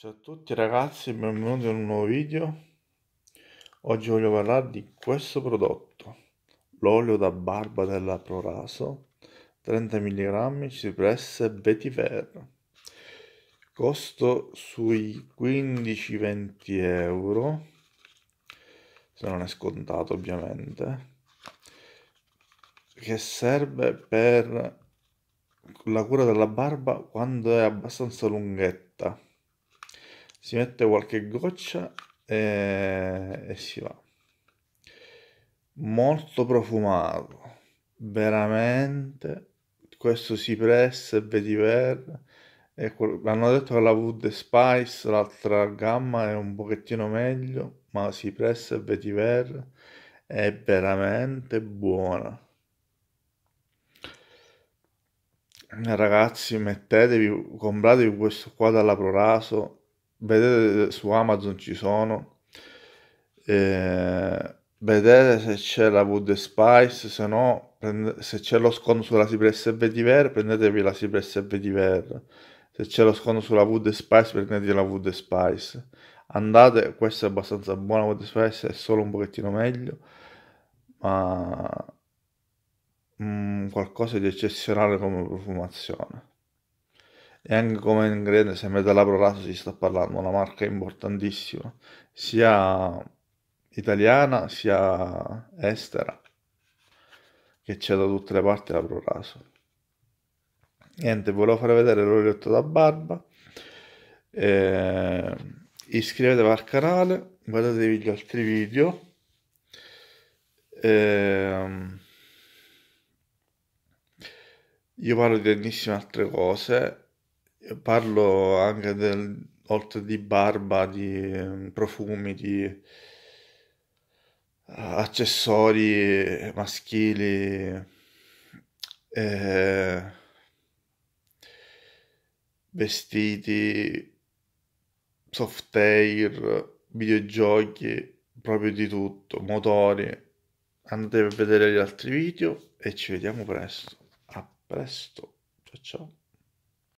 Ciao a tutti ragazzi, benvenuti in un nuovo video. Oggi voglio parlare di questo prodotto, l'olio da barba della Proraso, 30 mg cipresse vetiver. Costo sui 15-20 euro, se non è scontato ovviamente, che serve per la cura della barba quando è abbastanza lunghetta si mette qualche goccia e, e si va molto profumato veramente questo si pressa e vetiver e hanno detto che la Wood Spice l'altra gamma è un pochettino meglio ma si pressa e vetiver è veramente buona ragazzi mettetevi compratevi questo qua dalla Proraso vedete su Amazon ci sono, eh, vedete se c'è la Wood Spice, se no, prende, se c'è lo sconto sulla Cypress vetiver, prendetevi la Cypress vetiver, se c'è lo sconto sulla Wood Spice, prendetevi la Wood Spice. Andate, questa è abbastanza buona, Wood Spice è solo un pochettino meglio, ma mh, mm, qualcosa di eccezionale come profumazione e anche come ingrediente sempre dalla Proraso si sta parlando, una marca importantissima, sia italiana sia estera, che c'è da tutte le parti la Proraso Niente, volevo far vedere l'oretto da barba, eh, iscrivetevi al canale, guardatevi gli altri video. Eh, io parlo di tantissime altre cose parlo anche del, oltre di barba, di mm, profumi, di eh, accessori maschili, eh, vestiti, soft air, videogiochi, proprio di tutto, motori. Andate a vedere gli altri video e ci vediamo presto. A presto. Ciao ciao.